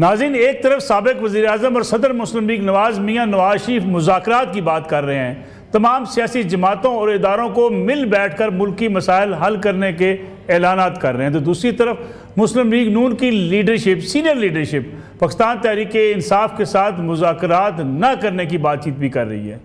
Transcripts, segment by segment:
नाजिन एक तरफ सबक वज़ी अजम और सदर मुस्लिम लीग नवाज मियाँ नवाज शरीफ मुजाकर की बात कर रहे हैं तमाम सियासी जमातों और इदारों को मिल बैठ कर मुल्की मसाइल हल करने के ऐलाना कर रहे हैं तो दूसरी तरफ मुस्लिम लीग नून की leadership senior leadership Pakistan Tehreek Insaf के साथ मुजाकर न करने की बातचीत भी कर रही है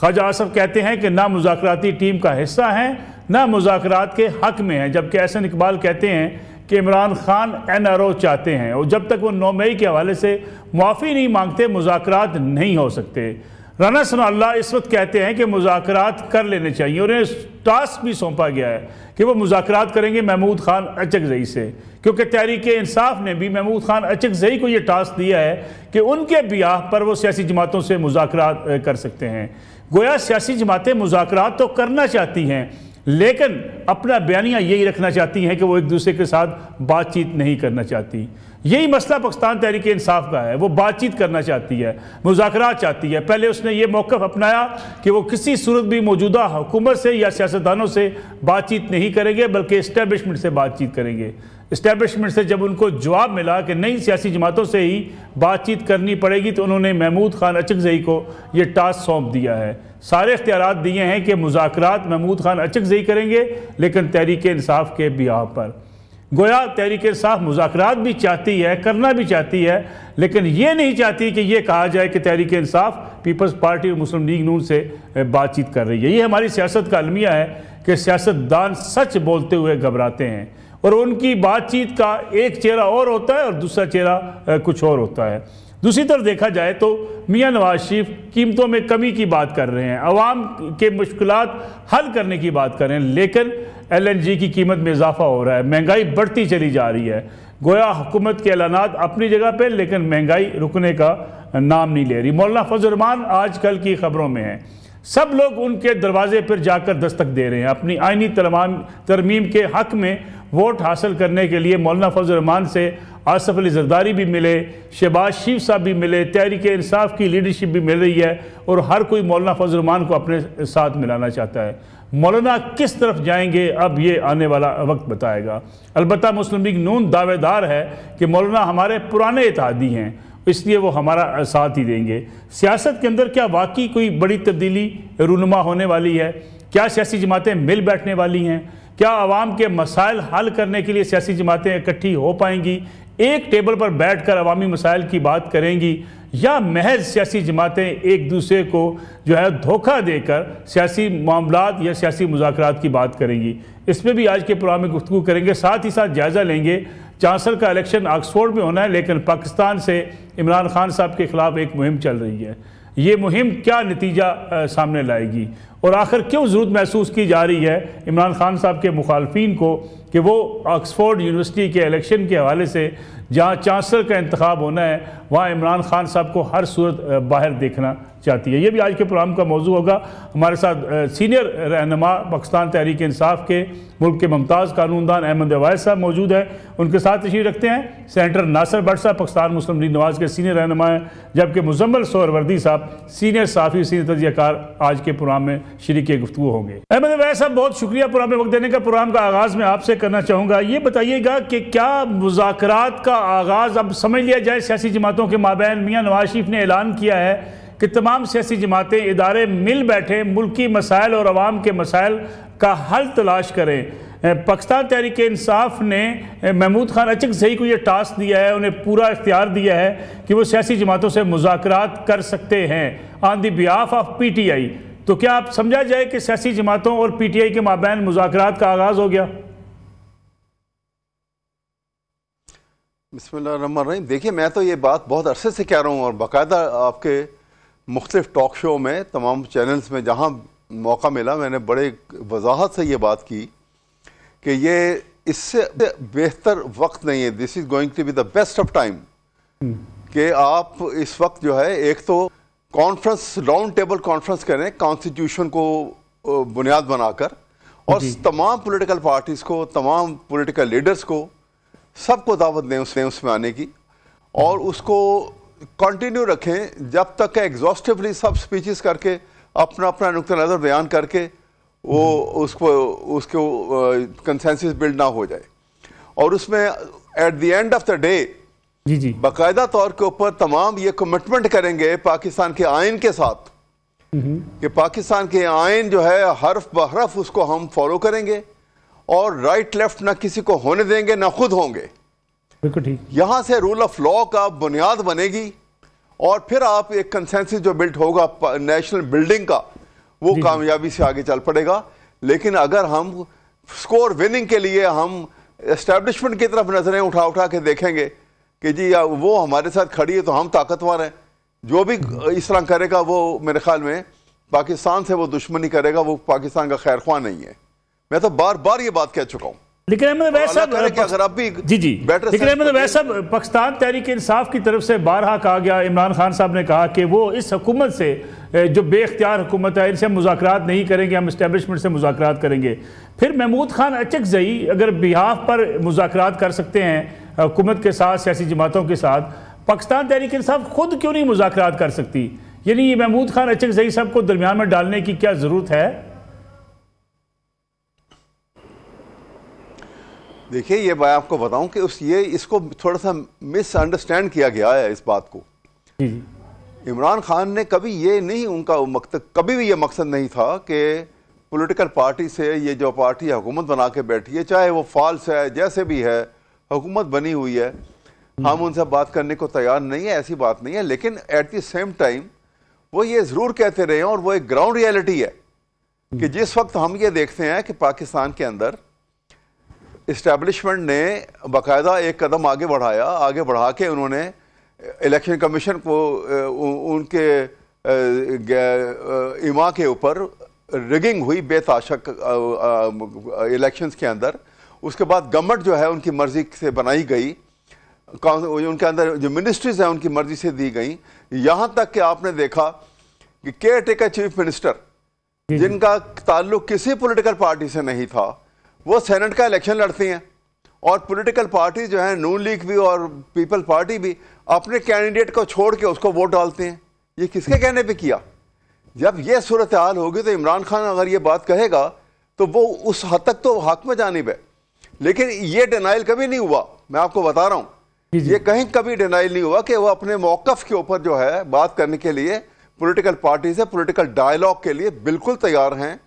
ख्वाजा आसफ कहते हैं कि ना मुजाकती टीम का हिस्सा हैं ना मुजाकर के हक में हैं जबकि एहसन इकबाल कहते हैं कि Imran Khan N R O चाहते हैं और जब तक वो नौ मई के हवाले से मुआफ़ी नहीं मांगते मुजाकर नहीं हो सकते राना सनाल्ला इस वक्त कहते हैं कि मुजाकर कर लेने चाहिए और उन्हें टास्क भी सौंपा गया है कि वो मुजाकर करेंगे महमूद खान अचकजई से क्योंकि तहरीक इंसाफ ने भी महमूद खान अचकजई को ये टास्क दिया है कि उनके ब्याह पर वो सियासी जमातों से मुजाकर कर सकते हैं गोया सियासी जमातें मुजाकर तो करना चाहती हैं लेकिन अपना बयानिया यही रखना चाहती हैं कि वो एक दूसरे के साथ बातचीत नहीं करना चाहती यही मसला पाकिस्तान तहरीक इंसाफ का है वो बातचीत करना चाहती है मुजाकर चाहती है पहले उसने ये मौक़ अपनाया कि वो किसी सूरत भी मौजूदा हुकूमत से या सियासतदानों से बातचीत नहीं करेंगे बल्कि इस्टेबलिशमेंट से बातचीत करेंगे इस्टेबलिशमेंट से जब उनको जवाब मिला कि नई सियासी जमातों से ही बातचीत करनी पड़ेगी तो उन्होंने महमूद खान अचकजई को ये टास्क सौंप दिया है सारे इख्तियार दिए हैं कि मुजाकर महमूद खान अचक अचकजई करेंगे लेकिन तहरीक इंसाफ के बिया पर गोया तहरीक इंसाफ मुजाकर भी चाहती है करना भी चाहती है लेकिन ये नहीं चाहती कि यह कहा जाए कि तहरीक इंसाफ पीपल्स पार्टी और मुस्लिम लीग नून से बातचीत कर रही है ये हमारी सियासत का अलमिया है कि सियासतदान सच बोलते हुए घबराते हैं और उनकी बातचीत का एक चेहरा और होता है और दूसरा चेहरा कुछ और होता है दूसरी तरफ देखा जाए तो मियाँ नवाज शरीफ कीमतों में कमी की बात कर रहे हैं आवाम के मुश्किल हल करने की बात कर रहे हैं लेकिन एल एन जी की कीमत में इजाफा हो रहा है महंगाई बढ़ती चली जा रही है गोया हुकूमत के ऐलान अपनी जगह पर लेकिन महंगाई रुकने का नाम नहीं ले रही मौलाना फजलरमान आज कल की खबरों में है सब लोग उनके दरवाजे पर जाकर दस्तक दे रहे हैं अपनी आइनी तरमीम के हक में वोट हासिल करने के लिए मौलाना फजलरहमान से आसफ अली जरदारी भी मिले शहबाज शिव साहब भी मिले तहरीक इंसाफ की लीडरशिप भी मिल रही है और हर कोई मौलाना फजलरहमान को अपने साथ मिलाना चाहता है मौलाना किस तरफ जाएंगे अब ये आने वाला वक्त बताएगा अलबत् मुस्लिम लीग नून दावेदार है कि मौलाना हमारे पुराने इतिहादी हैं इसलिए वो हमारा साथ ही देंगे सियासत के अंदर क्या वाकई कोई बड़ी तब्दीली रूनमा होने वाली है क्या सियासी जमातें मिल बैठने वाली हैं क्या आवाम के मसाइल हल करने के लिए सियासी जमातें इकट्ठी हो पाएंगी एक टेबल पर बैठ कर अवामी मसाइल की बात करेंगी या महज सियासी जमातें एक दूसरे को जो है धोखा देकर सियासी मामला या सियासी मुजाकर की बात करेंगी इस पर भी आज के प्रोग्राम में गुफ्तु करेंगे साथ ही साथ जायज़ा लेंगे चांसलर का इलेक्शन ऑक्सफोर्ड में होना है लेकिन पाकिस्तान से इमरान खान साहब के खिलाफ एक मुहिम चल रही है ये मुहिम क्या नतीजा सामने लाएगी और आखिर क्यों ज़रूरत महसूस की जा रही है इमरान खान साहब के मुखालफी को कि वो ऑक्सफोर्ड यूनिवर्सिटी के इलेक्शन के हवाले से जहाँ चांसलर का इंतखब होना है वहाँ इमरान खान साहब को हर सूरत बाहर देखना चाहती है ये भी आज के प्रोग्राम का मौजू होगा हमारे साथ सीनियर रहनमा पाकिस्तान तहरीक इंसाफ के मुल्क के ममताज़ कानूनदान अहमद अवैस साहब मौजूद हैं उनके साथ तशीर रखते हैं सेंटर नासर भट्ट साहब पाकिस्तान मुस्लिम लीग नवाज के सीनियर रहनमा हैं जबकि मुजम्मल वर्दी साहब सीनियर साफ़ी सीनियर तजयकार आज के प्रोग्राम में शरीक गुफ्तु होंगे अहमद अवैस साहब बहुत शुक्रिया प्रोग्राम वक्त देने का प्रोग्राम का आगाज़ मैं आपसे करना चाहूँगा ये बताइएगा कि क्या मुजाकर का आगाज़ अब समझ लिया जाए सियासी जमातों के माबे मियाँ नवाज शरीफ ने ऐलान किया है कि तमाम सियासी जमातें इदारे मिल बैठे मुल्की मसाइल और आवाम के मसाइल का हल तलाश करें पाकिस्तान तहरीक इंसाफ ने महमूद खान अचक सही को यह टास्क दिया है उन्हें पूरा इख्तियार दिया है कि वो सियासी जमातों से मुजाकर कर सकते हैं on the behalf of P T I तो क्या आप समझा जाए कि सियासी जमातों और पी टी आई के माबैन मुजाकर का आगाज़ हो गया रहीम देखिए मैं तो ये बात बहुत अरसे से कह रहा हूँ और बाकायदा आपके मुख्तफ टॉक शो में तमाम चैनल्स में जहाँ मौका मिला मैंने बड़े वजाहत से ये बात की कि ये इससे बेहतर वक्त नहीं है this is going to be the best of time कि आप इस वक्त जो है एक तो कॉन्फ्रेंस राउंड टेबल कॉन्फ्रेंस करें कॉन्स्टिट्यूशन को बुनियाद बनाकर और तमाम पॉलिटिकल पार्टीज़ को तमाम पॉलिटिकल लीडर्स को सबको दावत दें उसमें उसमें आने की और उसको कंटिन्यू रखें जब तक एग्जॉस्टिवली सब स्पीचेस करके अपना अपना नुक़ नज़र बयान करके वो उसको उसको कंसेंसिस बिल्ड ना हो जाए और उसमें at the end of the day जी जी बाकायदा तौर के ऊपर तमाम ये कमिटमेंट करेंगे पाकिस्तान के आइन के साथ कि पाकिस्तान के आइन जो है हरफ बहरफ उसको हम फॉलो करेंगे और राइट लेफ्ट ना किसी को होने देंगे ना खुद होंगे बिल्कुल ठीक यहाँ से रूल ऑफ लॉ का बुनियाद बनेगी और फिर आप एक कंसेंसिस जो बिल्ट होगा नेशनल बिल्डिंग का वो कामयाबी से आगे चल पड़ेगा लेकिन अगर हम स्कोर विनिंग के लिए हम इस्टेब्लिशमेंट की तरफ नज़रें उठा उठा के देखेंगे कि जी या वो हमारे साथ खड़ी है तो हम ताकतवर हैं जो भी हम्म। इस तरह करेगा वो मेरे ख्याल में पाकिस्तान से वो दुश्मनी करेगा वो पाकिस्तान का खैर नहीं है मैं तो बार बार ये बात कह चुका हूँ लेकिन अहमद तो जी जी लेकिन अहमद वैसा पाकिस्तान तहरीक इंसाफ की तरफ से बारहा कहा गया इमरान खान साहब ने कहा कि वो इस हुकूमत से जो बेख्तियार हुकूमत है इनसे मुजाकर नहीं करेंगे हम इस्टेबलिशमेंट से मुजाकर करेंगे फिर महमूद खान अचक जई अगर बिहाफ पर मुजाकर कर सकते हैं हुकूमत के साथ सियासी जमातों के साथ पाकिस्तान तहरीक इंसाफ खुद क्यों नहीं मुजाकर कर सकती यानी ये महमूद खान अचक जई साहब को दरमियान में डालने की क्या ज़रूरत है देखिए ये मैं आपको बताऊं कि उस ये इसको थोड़ा सा मिसअंडरस्टैंड किया गया है इस बात को इमरान खान ने कभी ये नहीं उनका मकसद कभी भी ये मकसद नहीं था कि पॉलिटिकल पार्टी से ये जो पार्टी हुकूमत बना के बैठी है चाहे वो फॉल्स है जैसे भी है हुकूमत बनी हुई है हम्म। हम उनसे बात करने को तैयार नहीं है ऐसी बात नहीं है लेकिन एट द सेम टाइम वो ये ज़रूर कहते रहे हैं और वो एक ग्राउंड रियलिटी है हम्म। कि जिस वक्त हम ये देखते हैं कि पाकिस्तान के अंदर इस्टेब्लिशमेंट ने बाकायदा एक कदम आगे बढ़ाया आगे बढ़ा के उन्होंने इलेक्शन कमीशन को उनके इमा के ऊपर रिगिंग हुई बेताशक इलेक्शंस के अंदर उसके बाद गवर्नमेंट जो है उनकी मर्ज़ी से बनाई गई उनके अंदर जो मिनिस्ट्रीज हैं उनकी मर्ज़ी से दी गई यहाँ तक कि आपने देखा कि केयर टेकर चीफ मिनिस्टर जिनका ताल्लुक किसी पॉलिटिकल पार्टी से नहीं था वो सेनेट का इलेक्शन लड़ती हैं और पॉलिटिकल पार्टी जो है नून लीग भी और पीपल पार्टी भी अपने कैंडिडेट को छोड़ के उसको वोट डालते हैं ये किसके कहने पे किया जब ये सूरत हाल होगी तो इमरान खान अगर ये बात कहेगा तो वो उस हद तक तो हक में जानब है लेकिन ये डिनाइल कभी नहीं हुआ मैं आपको बता रहा हूँ ये कहीं कभी डिनाइल नहीं हुआ कि वह अपने मौकफ के ऊपर जो है बात करने के लिए पोलिटिकल पार्टी से पोलिटिकल डायलॉग के लिए बिल्कुल तैयार हैं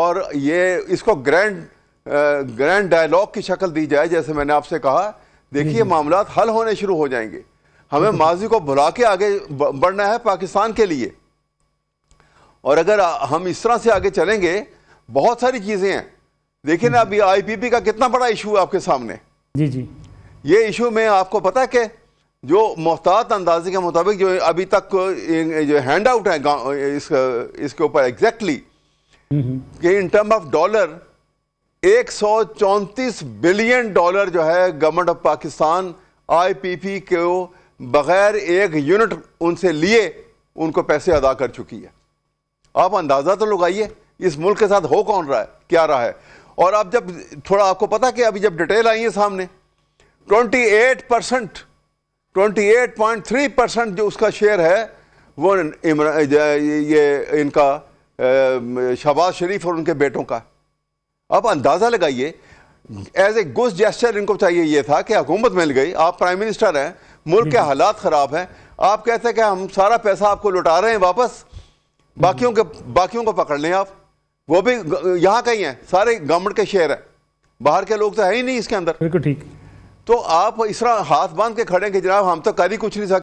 और ये इसको ग्रैंड ग्रैंड डायलॉग की शक्ल दी जाए जैसे मैंने आपसे कहा देखिए हम्म। मामला हल होने शुरू हो जाएंगे हमें हम्म। माजी को भुला के आगे बढ़ना है पाकिस्तान के लिए और अगर हम इस तरह से आगे चलेंगे बहुत सारी चीज़ें हैं देखिए ना हम्म। अभी आईपीपी का कितना बड़ा इशू है आपके सामने जी जी ये इशू में आपको पता है कि जो मोहतात अंदाजे के मुताबिक जो अभी तक जो हैंड आउट है इस, इसके ऊपर एग्जैक्टली कि इन टर्म ऑफ डॉलर एक बिलियन डॉलर जो है गवर्नमेंट ऑफ पाकिस्तान आईपीपी को बगैर एक यूनिट उनसे लिए उनको पैसे अदा कर चुकी है आप अंदाज़ा तो लगाइए इस मुल्क के साथ हो कौन रहा है क्या रहा है और अब जब थोड़ा आपको पता कि अभी जब डिटेल आई है सामने 28 परसेंट थ्री परसेंट जो उसका शेयर है वो ये इनका शहबाज शरीफ और उनके बेटों का अब अंदाज़ा लगाइए एज ए गुस्ट जेस्टर इनको चाहिए यह था कि हुकूमत मिल गई आप प्राइम मिनिस्टर हैं मुल्क के हालात ख़राब हैं आप कहते हैं कि हम सारा पैसा आपको लुटा रहे हैं वापस बाकियों के बाकियों को पकड़ लें आप वो भी यहाँ कहीं हैं सारे गवर्नमेंट के शेयर हैं बाहर के लोग तो है ही नहीं इसके अंदर बिल्कुल ठीक तो आप इस तरह हाथ बांध के खड़े हैं कि जनाब हम तो कर ही कुछ नहीं सकते